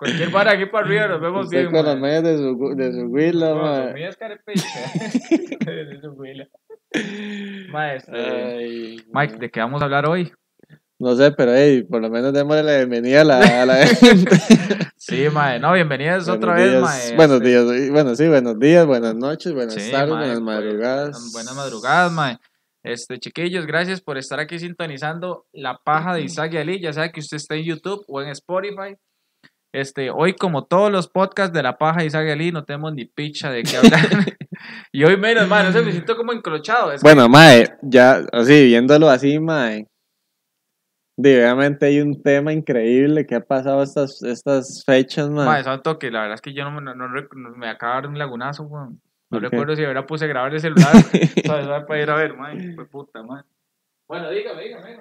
Cualquier vara aquí para arriba, nos vemos bien. Con las medias de su, de su huila, no, madre. de su huila. Maestro. Mike, ¿de qué vamos a hablar hoy? No sé, pero hey, por lo menos démosle la bienvenida a la, sí, mae. No, bienvenidas otra vez, mae. Este. Buenos días. Bueno, sí, buenos días, buenas noches, buenas tardes, pues, um, buenas madrugadas. Buenas madrugadas, mae. Este, chiquillos, gracias por estar aquí sintonizando La Paja de Isaac y Ali. Ya sea que usted está en YouTube o en Spotify. Este, hoy, como todos los podcasts de La Paja y Sagalí, no tenemos ni picha de qué hablar. y hoy menos, mae, no sé, me siento como encrochado. bueno, que... mae, ya, así, viéndolo así, mae. Obviamente hay un tema increíble que ha pasado estas, estas fechas, mae. Mae, santo que la verdad es que yo no, no, me acaba de un lagunazo, weón. No recuerdo si ahora puse grabar el celular, Para ir a ver, mae, fue puta, mae. Bueno, dígame, dígame,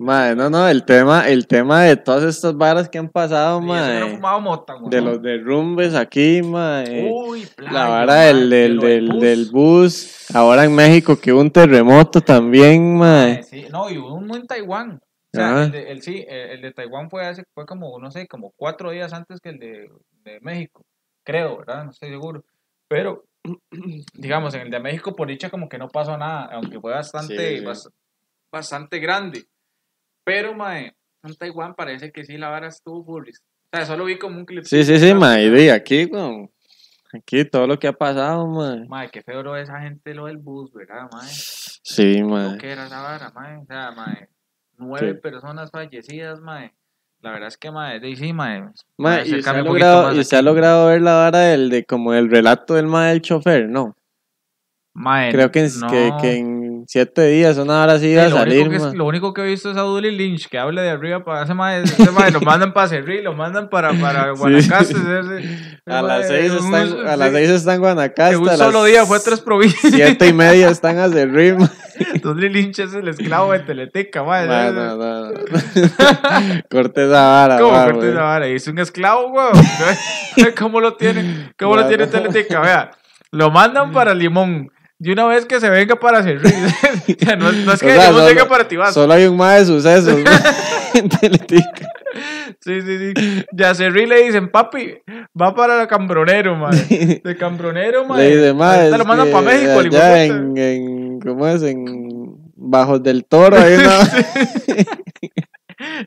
Madre, no, no, el tema, el tema de todas estas varas que han pasado, sí, De los derrumbes aquí, madre. Uy, La vara del, bus. Ahora en México que hubo un terremoto también, madre. No, y hubo uno en Taiwán. O sea, el de, sí, el, de Taiwán fue, como, no sé, como cuatro días antes que el de, México. Creo, ¿verdad? No estoy seguro. Pero, digamos, en el de México, por dicha, como que no pasó nada. Aunque fue bastante, bastante grande. Pero, mae, en Taiwán parece que sí, la vara estuvo burris. O sea, solo vi como un clip. Sí, sí, sí, mae, y aquí, como, aquí todo lo que ha pasado, mae. Mae, qué feo lo de esa gente, lo del bus, ¿verdad, mae? Sí, mae. ¿Qué era esa vara, mae? O sea, mae, nueve personas fallecidas, mae. La verdad es que, madre, sí, madre. y se ha logrado, logrado ver la vara del, de como el relato del madre del chofer, ¿no? Madre, Creo que, no. que en siete días, una hora así iba a salir. lo único que he visto es a Dudley Lynch que habla de arriba para ese lo mandan para Cerrí, lo mandan para, para Guanacaste. a, las seis están, a las están Guanacaste. En un solo día fue a tres provincias. Siete y media están a Cerrí. Dudley Lynch es el esclavo de Teleteca, madre. Cortés no, no, no. vara. ¿Cómo vara? Es un esclavo, güey. ¿Cómo lo tiene, cómo lo tiene Teleteca? Vea, lo mandan para Limón y una vez que se venga para servir. no, es que o venga para Solo hay un más de sucesos Sí, sí, sí. Ya Cerri le dicen, papi, va para Cambronero, madre. De Cambronero, madre. Le dice, lo manda para México, ya en, en, ¿Cómo es? En Bajos del Toro, ahí, ¿no?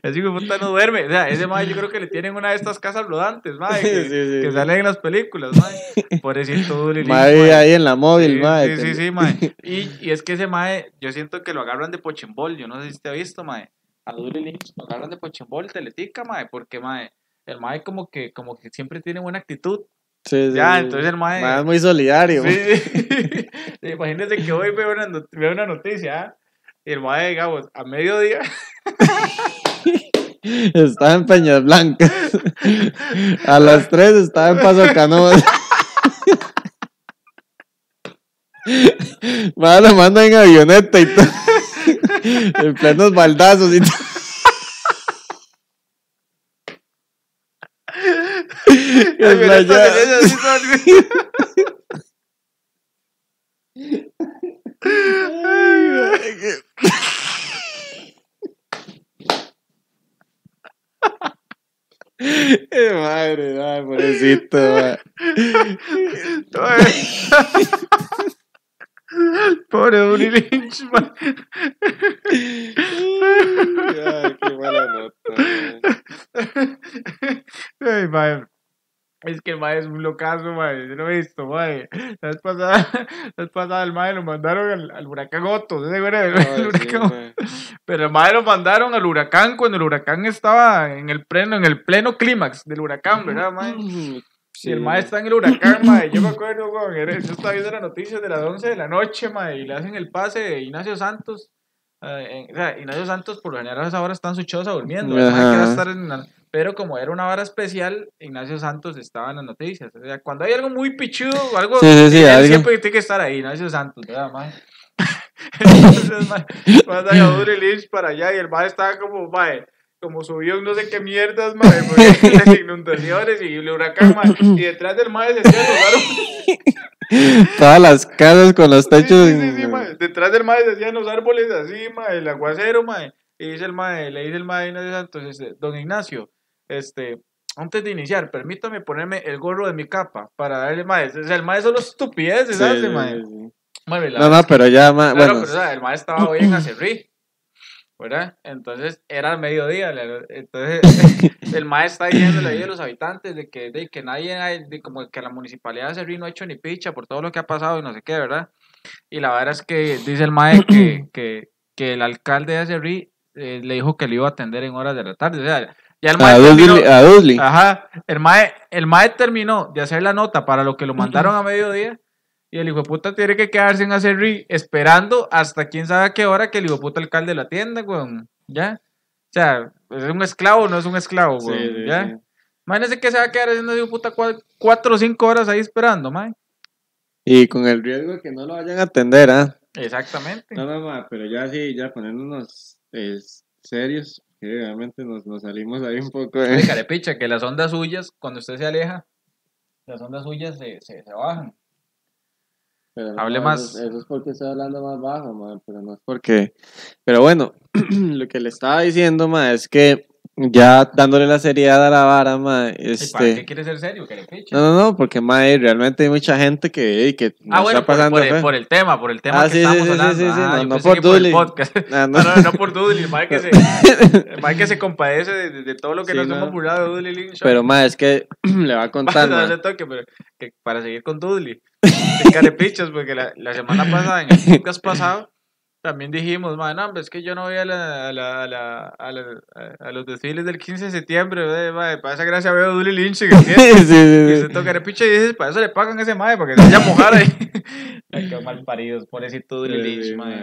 Así que puta no duerme. O sea, ese mae yo creo que le tienen una de estas casas rodantes, mae, que, salen en las películas, mae. Pobrecito Dulilín. Mae, mae, ahí en la móvil, mae. Sí, sí, sí, mae. Y, y, es que ese mae, yo siento que lo agarran de pochimbol, yo no sé si te ha visto, mae. A Lynch lo agarran de pochimbol, teletica, mae, porque mae, el mae como que, como que siempre tiene buena actitud. Sí, sí, ya, entonces el mae... es muy solidario. Sí, Imagínense que hoy veo una, veo una noticia, ¿eh? y el mae, digamos, a mediodía estaba en Peñas Blancas. A las 3 estaba en Paso Canoas. la manda en avioneta y todo. en plenos baldazos y todo. Ay, esquisito, mano. Porra, brilhante, mano. Ai, que malanota. Ai, né? vai. que el mae es un locazo, mae. Yo lo he visto, mae. La vez pasada, la vez pasada el mae lo mandaron al, huracán goto, ¿Se ah, Pero el mae lo mandaron al huracán cuando el huracán estaba en el pleno, en el pleno clímax del huracán, mm, ¿verdad, mae? Mm, si el mae está en el huracán, mae. Yo me acuerdo, güey, Yo estaba viendo la noticia de las 11 de la noche, mae. Y le hacen el pase de Ignacio Santos. Eh, o sea, Ignacio Santos, por lo general, a esa hora están su chosa durmiendo. estar en pero como era una vara especial, Ignacio Santos estaba en las noticias. O sea, cuando hay algo muy pichudo o algo, sí, sí, sí, siempre tiene que estar ahí, Ignacio Santos, ¿verdad, más? Entonces, manda a para allá y el mae estaba como, mae, como subió no sé qué mierdas, mae, porque las inundaciones y el huracán, mae, y detrás del mae se hacían los Todas las casas con los techos. Sí, sí, sí, mae. Detrás del mae se hacían los árboles así, mae, el aguacero, mae. Y dice el mae, le dice el mae Ignacio Santos, este, don Ignacio, este, antes de iniciar, permítame ponerme el gorro de mi capa para darle maestro. el maestro los estupidez, ¿sabes? no, no, pero ya, el maestro estaba hoy en Acerrí, ¿verdad? Entonces era el mediodía, entonces el maestro está diciéndole ahí a los habitantes de que, que nadie, como que la municipalidad de Acerri no ha hecho ni picha por todo lo que ha pasado y no sé qué, ¿verdad? Y la verdad es que dice el maestro que, que, el alcalde de Acerri eh, le dijo que le iba a atender en horas de la tarde, o sea, el mae a, Dudley, Ajá. El mae, terminó de hacer la nota para lo que lo mandaron a mediodía. Y el hijo de puta tiene que quedarse en hacer esperando hasta quién sabe a qué hora que el hijo de puta alcalde la atienda, weón. ¿Ya? O sea, es un esclavo, no es un esclavo, weón. Sí, ¿Ya? que se va a quedar haciendo hijo de puta cuatro o cinco horas ahí esperando, mae. Y con el riesgo de que no lo vayan a atender, ¿ah? Exactamente. No, no, pero ya sí, ya ponernos pues, serios. Sí, realmente nos, salimos ahí un poco. ¿eh? De que las ondas suyas, cuando usted se aleja, las ondas suyas se, se, bajan. Hable más. Eso, es porque estoy hablando más bajo, madre, pero no es porque... Pero bueno, lo que le estaba diciendo, madre, es que ya dándole la seriedad a la vara, ma, este... ¿Para qué quiere ser serio? Que No, no, no, porque ma, realmente hay mucha gente que, que ah, bueno, está pasando. Por, el, tema, por el tema ah, que estamos hablando. Sí, sí, sí, ah, no, no por Dudley. Ah, no, no. no, no, por Dudley, ma, que se, ma, que se compadece de, todo lo que nos hemos burlado de Dudley Lynch. Pero ma, es que le va a contar. Para, toque, pero, que, para seguir con Dudley. Carepichas, porque la, la semana pasada, en el podcast pasado también dijimos, no, hombre, es que yo no voy a, la, a, la, a, los desfiles del 15 de septiembre, para esa gracia veo a Lynch, sí, sí, sí. Y se tocaré pinche y dices, para eso le pagan a ese madre, para que se vaya a mojar ahí. Ay, qué mal paridos, pobrecito Dudley Lynch, sí, madre.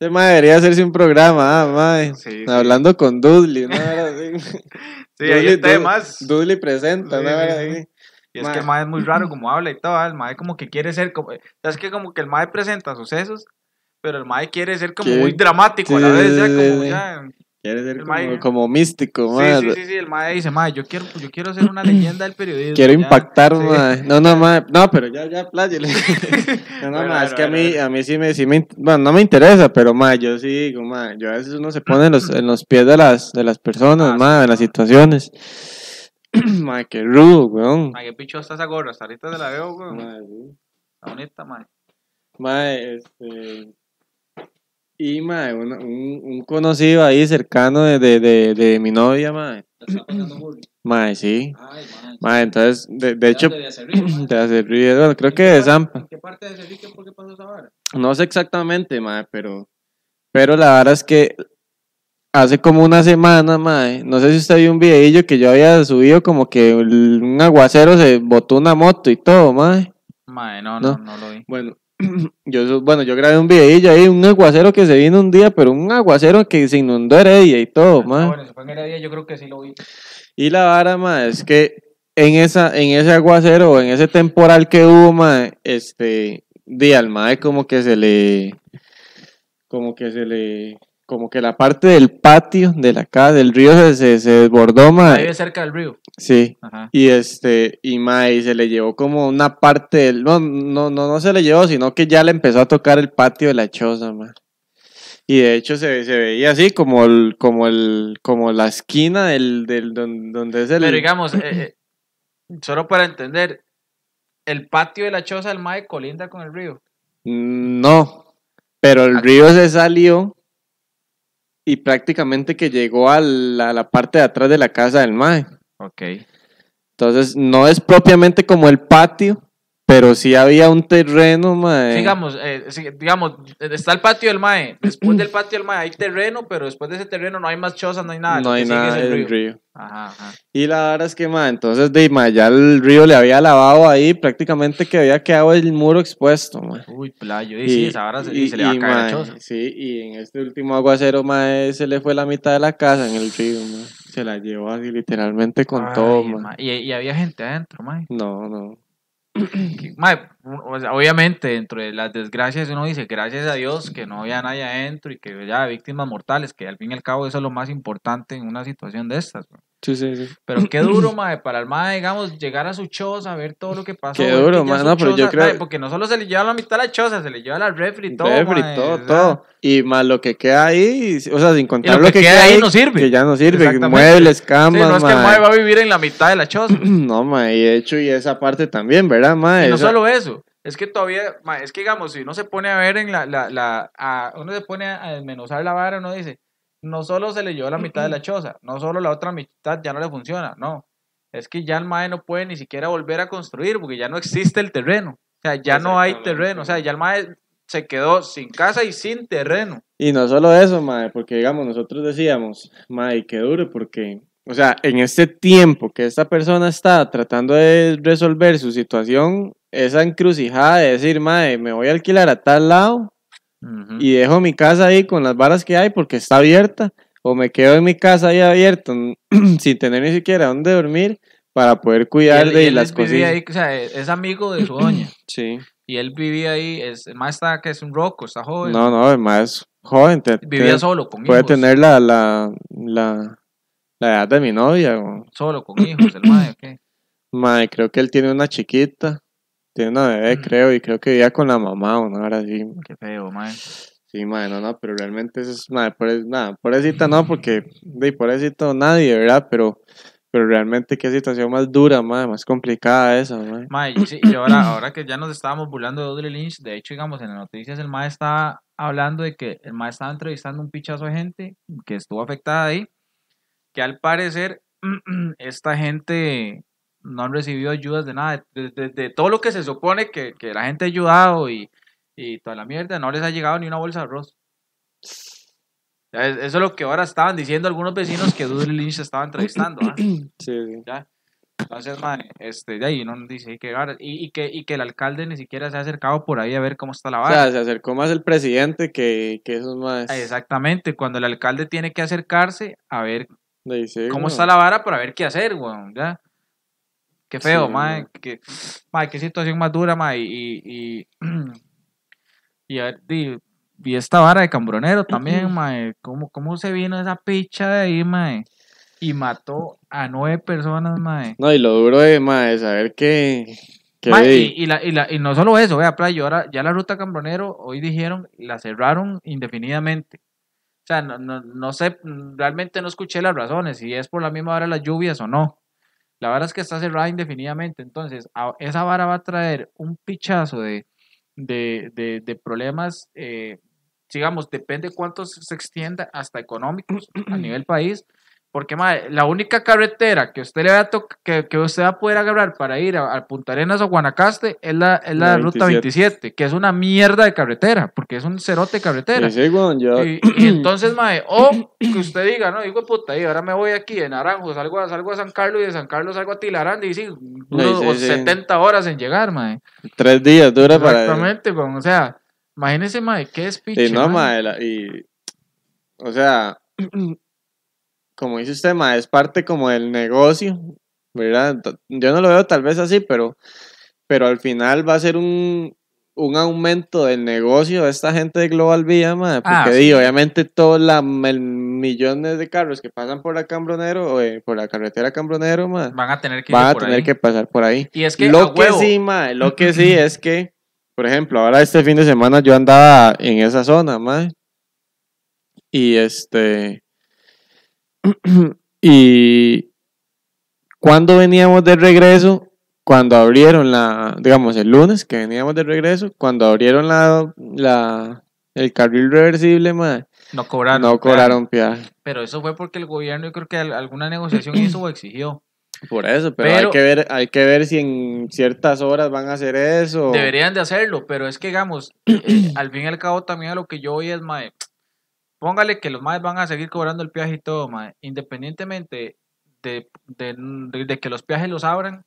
madre. madre debería hacerse un programa, ah, madre. Hablando con Dudley, ¿no? sí, Dudley, ahí está Dudley, Dudley presenta, ¿no? Y es que el mae es muy raro como habla y todo, el mae como que quiere ser, como, es que como que el madre presenta sucesos pero el Mae quiere ser como muy dramático a la vez, ya como ya. Quiere ser como, místico, mae. Sí, sí, sí, el mae dice, mae, yo quiero, yo quiero ser una leyenda del periodismo. Quiero impactar, mae. No, no, mae, no, pero ya, ya, pláyele. no, no, mae, es que a mí, a mí sí me, sí me, bueno, no me interesa, pero mae, yo sí digo, mae, yo a veces uno se pone en los, en los pies de las, de las personas, ah, mae, de las situaciones. mae, qué rudo, weón. Mae, qué picho está esa gorra, hasta ahorita te la veo, weón. Mae, sí. Está bonita, mae. Mae, este... Y, madre, un, un, conocido ahí cercano de, de, de, de mi novia, madre. Madre, sí. Ay, madre. madre. entonces, de, de hecho, te hace de creo que de Zampa. qué parte de Acerrique, por qué pasó esa vara? No sé exactamente, madre, pero, pero la verdad es que hace como una semana, madre, no sé si usted vio un videillo que yo había subido como que un aguacero se botó una moto y todo, madre. Madre, no, no, no lo vi. Bueno, yo, bueno, yo grabé un videillo ahí, un aguacero que se vino un día, pero un aguacero que se inundó Heredia y todo, ah, más. fue en Heredia, yo creo que sí lo vi. Y la vara, más es que en, esa, en ese aguacero, en ese temporal que hubo, más este, de alma como que se le, como que se le, como que la parte del patio de la casa del río se, desbordó más de cerca del río sí y este y mae se le llevó como una parte no, no no se le llevó sino que ya le empezó a tocar el patio de la choza mae y de hecho se, veía así como como el como la esquina del, donde, donde es pero digamos eh, eh, solo para entender el patio de la choza del mae colinda con el río mm, no pero el ah. río se salió y prácticamente que llegó a la, parte de atrás de la casa del Mae. Ok. Entonces, no es propiamente como el patio, pero sí había un terreno, mae. Digamos, eh, digamos, está el patio del mae. Después del patio del mae hay terreno, pero después de ese terreno no hay más chozas, no hay nada. No hay nada del río. río. Ajá, ajá. Y la verdad es que, mae, entonces de, mae, ya el río le había lavado ahí, prácticamente que había quedado el muro expuesto, mae. Uy, playo. Y, sí, esa se, le va a la choza. Sí, y en este último aguacero, mae, se le fue la mitad de la casa en el río, mae. Se la llevó así literalmente con todo, mae. ¿Y, ¿Y había gente adentro, mae? No, no. obviamente, dentro de las desgracias uno dice, gracias a Dios que no había nadie adentro y que haya víctimas mortales, que al fin y al cabo eso es lo más importante en una situación de estas. Pero qué duro, mae, para el mae, digamos, llegar a su choza, ver todo lo que pasó. Qué duro, mae, no, pero yo creo... porque no solo se le lleva la mitad de la choza, se le lleva la refri, todo, Y más lo que queda ahí, o sea, sin contar lo, que, queda, ahí, no sirve. Que ya no sirve, muebles, camas, sí, no es que el mae va a vivir en la mitad de la choza. no, mae, y hecho, y esa parte también, ¿verdad, mae? no solo eso. Es que todavía, mae, es que digamos, si uno se pone a ver en la, la, la a, uno se pone a desmenuzar la vara, uno dice, no solo se le llevó la mitad de la choza, no solo la otra mitad ya no le funciona, no. Es que ya el MAE no puede ni siquiera volver a construir porque ya no existe el terreno. O sea, ya no hay terreno. O sea, ya el MAE se quedó sin casa y sin terreno. Y no solo eso, MAE, porque digamos, nosotros decíamos, MAE, qué duro, porque, o sea, en este tiempo que esta persona está tratando de resolver su situación, esa encrucijada de decir, MAE, me voy a alquilar a tal lado y dejo mi casa ahí con las varas que hay porque está abierta, o me quedo en mi casa ahí abierto sin tener ni siquiera dónde dormir para poder cuidar de las cosas. E-, es amigo de su doña. sí. Y él vivía ahí, es, más está que es un roco, está joven. No, no, es más joven. vivía solo con puede hijos. Puede tener la, la, la, la, edad de mi novia. Solo con hijos, el madre, Madre, creo que él tiene una chiquita tiene una bebé, creo, y creo que vivía con la mamá o no, ahora sí. Qué feo, madre. Sí, mae, no, no, pero realmente eso es, madre por, nada, pobrecita no, porque de pobrecito nadie, ¿verdad? Pero, pero realmente qué situación más dura, madre, más complicada esa, madre. Mae, sí, ahora, ahora que ya nos estábamos burlando de Odle Lynch, de hecho, digamos, en las noticias el mae estaba hablando de que el mae estaba entrevistando un pichazo de gente que estuvo afectada ahí, que al parecer esta gente no han recibido ayudas de nada, de, todo lo que se supone que, que la gente ha ayudado y, y, toda la mierda, no les ha llegado ni una bolsa de arroz. Eso es lo que ahora estaban diciendo algunos vecinos que Dudley Lynch estaba entrevistando. ¿ah? Sí, Entonces, este, de ahí uno dice que y, que, y que el alcalde ni siquiera se ha acercado por ahí a ver cómo está la vara. O sea, se acercó más el presidente que, que es más. Exactamente, cuando el alcalde tiene que acercarse a ver cómo está la vara para ver qué hacer, weón, ya. Qué feo, sí, mae. Qué, situación más dura, madre Y, y, y, esta vara de Cambronero también, ¿Cómo, ¿Cómo se vino esa picha de ahí, mae? Y mató a nueve personas, mae. No, y lo duro es, madre, saber qué que y, y, no solo eso, vea, playa, ahora ya la ruta Cambronero, hoy dijeron, la cerraron indefinidamente. O sea, no, no, no sé, realmente no escuché las razones, si es por la misma hora las lluvias o no. La vara es que está cerrada indefinidamente. Entonces, esa vara va a traer un pichazo de, de, problemas, eh, digamos, depende cuántos se extienda hasta económicos a nivel país, porque madre, la única carretera que usted le va a que, usted va a poder agarrar para ir a, Punta Arenas o Guanacaste es la, ruta 27. que es una mierda de carretera, porque es un cerote de carretera. Sí, sí, Y, entonces, madre, o que usted diga, no, digo puta, y ahora me voy aquí en Naranjo, salgo, a, salgo San Carlos y de San Carlos salgo a Tilarán. y sí, 70 horas en llegar, madre. Tres días dura para. Exactamente, o sea, imagínese, madre, qué es Y no, madre, y. O sea como dice usted, ma, es parte como del negocio, ¿verdad? Yo no lo veo tal vez así, pero, pero al final va a ser un, un aumento del negocio de esta gente de Global Vía, ma, ah, porque obviamente todos los millones de carros que pasan por la Cambronero, o eh, por la carretera Cambronero, ma, van a tener que, van a tener que pasar por ahí. Y es que lo que sí, ma, lo que sí es que, por ejemplo, ahora este fin de semana yo andaba en esa zona, ma, y este y cuando veníamos de regreso, cuando abrieron la, digamos el lunes que veníamos de regreso, cuando abrieron la, la el carril reversible, No cobraron. No cobraron Pero eso fue porque el gobierno, yo creo que alguna negociación hizo o exigió. Por eso, pero, hay que ver, hay que ver si en ciertas horas van a hacer eso. Deberían de hacerlo, pero es que digamos, eh, al fin y al cabo también a lo que yo oí es, mae, póngale que los maes van a seguir cobrando el peaje y todo, independientemente de, que los peajes los abran,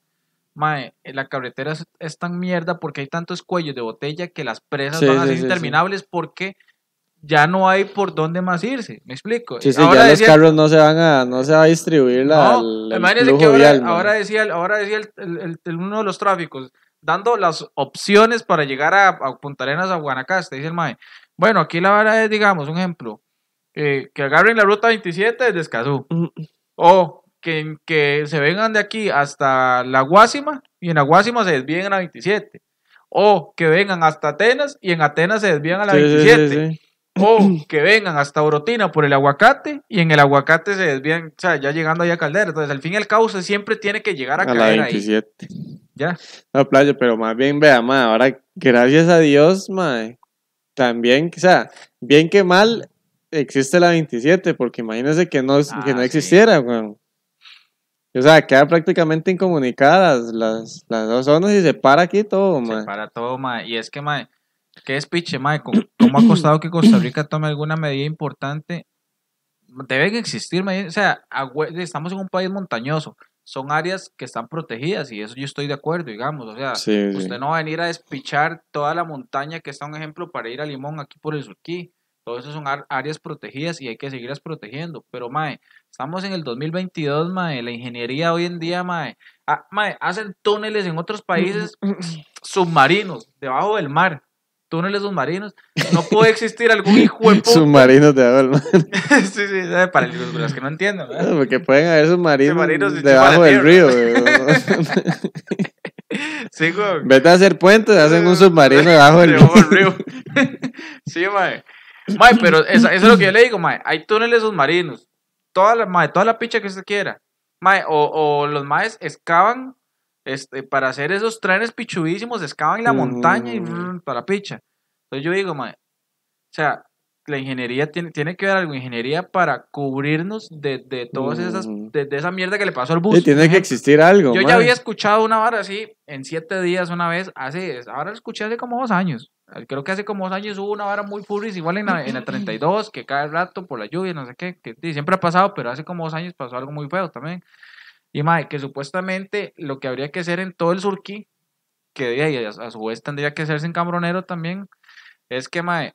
la carretera es, tan mierda porque hay tantos cuellos de botella que las presas van a ser interminables porque ya no hay por dónde más irse, ¿me explico? Sí, sí, ahora ya los carros no se van a, no se va a distribuir la, el que ahora, ahora decía, ahora decía el, uno de los tráficos, dando las opciones para llegar a, a Punta Arenas, a Guanacaste, dice el mae, bueno, aquí la verdad es, digamos, un ejemplo, eh, que agarren la ruta 27 desde Escazú. O que, que, se vengan de aquí hasta La Guásima y en La Guásima se desvíen a la 27. O que vengan hasta Atenas y en Atenas se desvían a la 27. O que vengan hasta Orotina por el aguacate y en el aguacate se desvían, o sea, ya llegando allá a Caldera. Entonces, al fin y al cabo, se siempre tiene que llegar a, a la 27. Ya. No, playa, pero más bien, vea, ma, ahora, gracias a Dios, ma, también, o sea, bien que mal, existe la 27, porque imagínense que no, que no ah, existiera, O sea, quedan prácticamente incomunicadas las, dos zonas y se para aquí todo, Se para todo, Y es que, man, qué es piche, man. ¿Cómo ha costado que Costa Rica tome alguna medida importante? deben existir, O sea, estamos en un país montañoso. Son áreas que están protegidas y eso yo estoy de acuerdo, digamos. O sea, usted no va a venir a despichar toda la montaña que está un ejemplo para ir a Limón aquí por el surquí Todas esas son áreas protegidas y hay que seguirlas protegiendo. Pero, mae, estamos en el 2022, mae. La ingeniería hoy en día, mae. Ah, mae hacen túneles en otros países submarinos, debajo del mar. Túneles submarinos. No puede existir algún hijo de Submarinos debajo del mar. sí, sí, para los que no entiendan. Porque pueden haber submarinos, debajo del río. sí, güey. Vete a hacer puentes, hacen un submarino debajo del río. sí, mae. Mae, pero eso, es lo que yo le digo, mae. Hay túneles submarinos. Toda la, toda la picha que usted quiera. Mae, o, los maes excavan este, para hacer esos trenes pichudísimos, excavan la montaña y para la picha. Entonces yo digo, mae, o sea, la ingeniería tiene, tiene que ver algo, ingeniería para cubrirnos de, de todas esas, de, esa mierda que le pasó al bus. tiene que existir algo. Yo ya había escuchado una barra así en siete días una vez, hace, ahora lo escuché hace como dos años. Ah, creo que hace como dos años hubo una vara muy furis igual en el 32, que cae el rato por la lluvia, no sé qué, que siempre ha pasado, pero hace como dos años pasó algo muy feo también. Y mae, que supuestamente lo que habría que hacer en todo el surquí, que a, a su vez tendría que hacerse en Cambronero también, es que mae,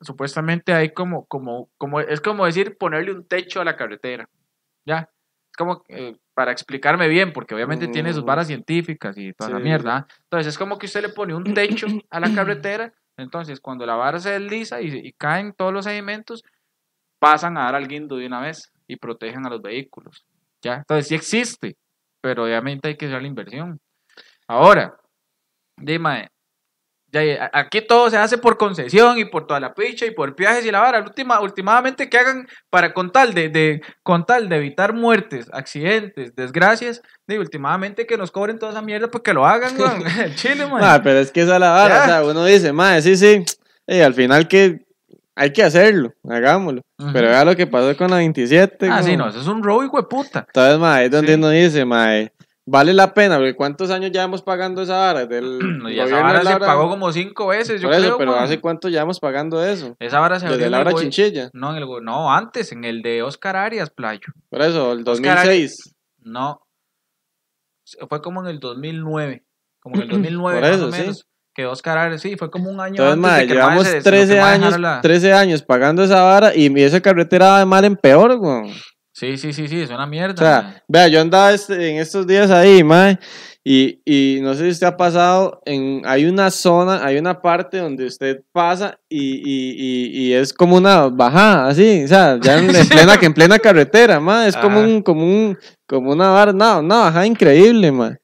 supuestamente hay como, como, como, es como decir ponerle un techo a la carretera, ya, como eh, para explicarme bien, porque obviamente tiene sus varas mm. científicas y toda la mierda. Entonces es como que usted le pone un techo a la carretera, entonces cuando la vara se desliza y, caen todos los sedimentos, pasan a dar al guindo de una vez y protegen a los vehículos. ¿ya? Entonces sí existe, pero obviamente hay que hacer la inversión. Ahora, dime, aquí todo se hace por concesión y por toda la picha y por viajes y la vara. Última, últimamente que hagan para con tal de, de con de evitar muertes, accidentes, desgracias, digo, últimamente que nos cobren toda esa mierda porque pues, lo hagan, Chile, man. Ah, pero es que esa la vara, o sea, uno dice, madre, sí, sí, y al final que hay que hacerlo, hagámoslo. Pero vea lo que pasó con la 27. Ah, sí, no, eso es un robo, y Entonces, es donde uno dice, vale la pena, porque ¿cuántos años ya hemos pagando esa vara? Del no, esa vara se pagó como cinco veces, yo creo, Pero ¿hace cuánto ya hemos pagando eso? Esa vara se Desde abrió la hora Chinchilla. No, en el, no, antes, en el de Oscar Arias, Playo. Por eso, el 2006. no, fue como en el 2009, como en el 2009 Por eso, más o menos. Sí. Que Oscar Arias, sí, fue como un año Entonces, antes madre, llevamos 13 años, 13 años pagando esa vara y esa carretera va de mal en peor, güey. Sí, sí, sí, sí, es una mierda. O sea, vea, yo andaba este, en estos días ahí, mae, y, no sé si usted ha pasado, en, hay una zona, hay una parte donde usted pasa y, es como una bajada, así, o sea, ya en, plena, que en plena carretera, mae, es como un, como un, como una bar no, una bajada increíble, mae.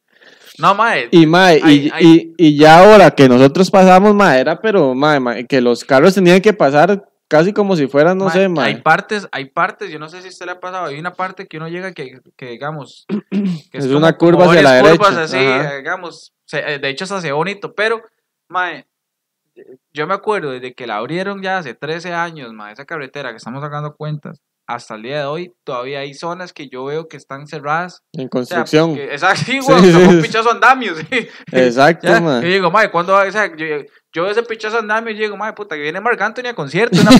No, mae. Y, mae, y, y, ya ahora que nosotros pasamos, madera pero, mae, que los carros tenían que pasar casi como si fuera, no sé, ma. Hay partes, hay partes, yo no sé si usted le ha pasado, hay una parte que uno llega que, que digamos, que es, una curva hacia la derecha. así, digamos, eh, de hecho se hace bonito, pero, ma, eh, yo me acuerdo desde que la abrieron ya hace 13 años, ma, esa carretera que estamos sacando cuentas, hasta el día de hoy todavía hay zonas que yo veo que están cerradas. En construcción. exacto, Exacto, Yo digo, yo, ese pichazo andamios digo, puta, que viene Marc Anthony a concierto, una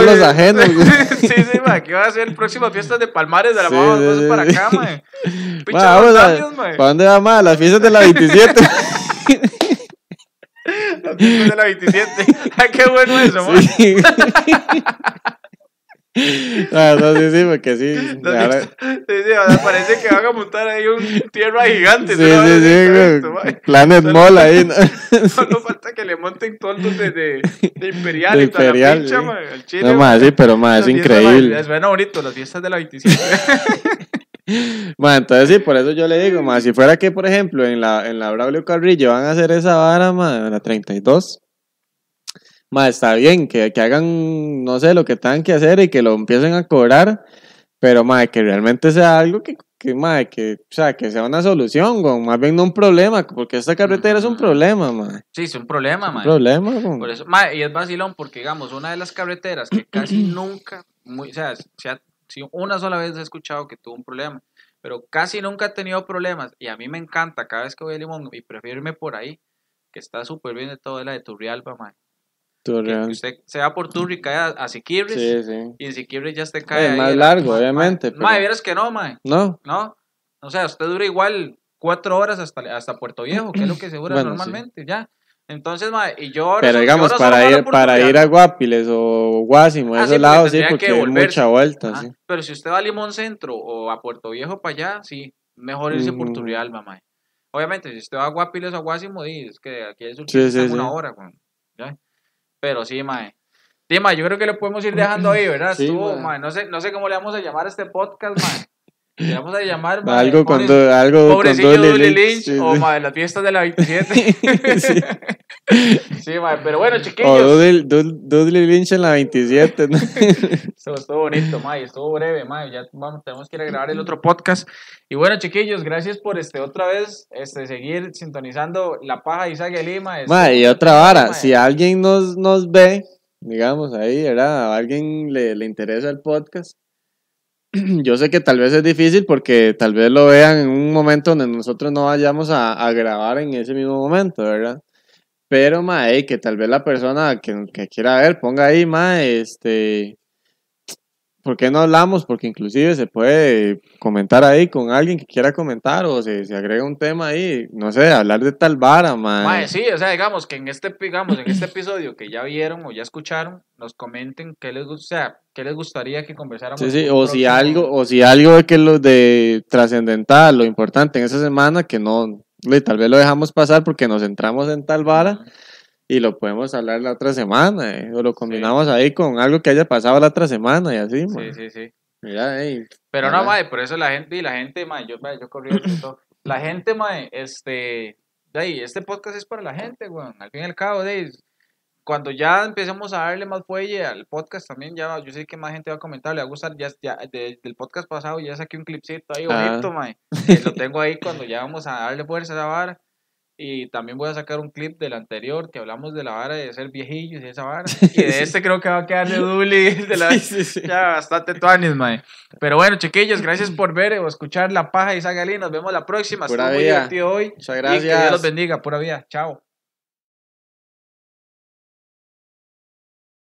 los ajenos, Sí, sí, va a ser de Palmares de la para acá, Las fiestas de la 27. de la 27. ¡Ay, qué bueno eso, ah, No, sí, sí, porque sí. Sí, sí, parece que van a montar ahí un tierra gigante. Sí, ¿no? sí, sí, Planet Mall ahí. No, falta que le monten todos de, de, Imperial. De Imperial. sí. no, más, sí, pero más, es increíble. es bueno, bonito, las fiestas de la 27. Bueno, entonces sí, por eso yo le digo, más si fuera que, por ejemplo, en la, en la Braulio Carrillo van a hacer esa vara, madre, la 32, más está bien, que, que hagan, no sé, lo que tengan que hacer y que lo empiecen a cobrar, pero, más que realmente sea algo que, que, que, o sea, que sea una solución, con, más bien no un problema, porque esta carretera es un mm. problema, madre. Sí, es un problema, es un problema, Por eso, ma, y es vacilón, porque, digamos, una de las carreteras que casi nunca, muy, o sea, se ha una sola vez he escuchado que tuvo un problema, pero casi nunca he tenido problemas y a mí me encanta cada vez que voy a Limón y prefiero irme por ahí, que está súper bien de todo, la de Turrialba, man. usted se va por Turri, cae a, y en Siquirres ya se cae. Es más largo, obviamente. pero... que no, mae. No. No. O sea, usted dura igual cuatro horas hasta, hasta Puerto Viejo, que es lo que se dura normalmente, ya. Entonces, madre, y yo... Pero digamos, para, ir, para ir a Guapiles o Guasimo, a ah, esos sí, lados, sí, porque hay mucha vuelta. Ah, sí. Pero si usted va a Limón Centro o a Puerto Viejo para allá, sí, mejor irse mm. por Obviamente, si usted va a Guapiles o a Guasimo, es que aquí es una hora. Pero sí, madre. Dima, yo creo que lo podemos ir dejando ahí, ¿verdad? no, sé, no sé cómo le vamos a llamar a este podcast, madre vamos a llamar. algo algo con Lynch, o madre, la fiesta de la 27. sí, sí pero bueno, chiquillos. O Dudley, Lynch en la 27. ¿no? estuvo bonito, madre, estuvo breve, madre. Ya vamos, tenemos que ir a grabar el otro podcast. Y bueno, chiquillos, gracias por este otra vez este seguir sintonizando La Paja de Isaac y Lima. Este, y otra este, vara, si alguien nos, nos ve, digamos ahí, ¿verdad? alguien le, le interesa el podcast yo sé que tal vez es difícil porque tal vez lo vean en un momento donde nosotros no vayamos a, grabar en ese mismo momento, ¿verdad? Pero, mae, que tal vez la persona que, que quiera ver ponga ahí, mae, este, ¿Por qué no hablamos? Porque inclusive se puede comentar ahí con alguien que quiera comentar o se, se agrega un tema ahí, no sé, hablar de tal vara, man. sí, o sea, digamos que en este, digamos, en este episodio que ya vieron o ya escucharon, nos comenten qué les, les gustaría que conversáramos. Sí, sí, o si, algo, o si algo de que lo de trascendental, lo importante en esa semana que no, tal vez lo dejamos pasar porque nos centramos en tal vara y lo podemos hablar la otra semana, eh, o lo combinamos ahí con algo que haya pasado la otra semana y así, Sí, sí, sí. Mira, Pero no, mae, por eso la gente, y la gente, mae, yo, corrí un poquito. La gente, mae, este, de ahí, este podcast es para la gente, weón. Al fin y al cabo, de cuando ya empecemos a darle más fuelle al podcast también, ya yo sé que más gente va a comentar, le va a gustar, ya, del podcast pasado ya saqué un clipcito ahí ah. bonito, lo tengo ahí cuando ya vamos a darle fuerza a la vara. Y también voy a sacar un clip del anterior que hablamos de la vara de ser viejillos y esa vara. Y de este creo que va a quedar de Duli. Ya, bastante tuanis, mae. Pero bueno, chiquillos, gracias por ver o escuchar La Paja y Sagalí. Nos vemos la próxima. Pura hoy. gracias. Y que Dios los bendiga. Pura vida. Chao.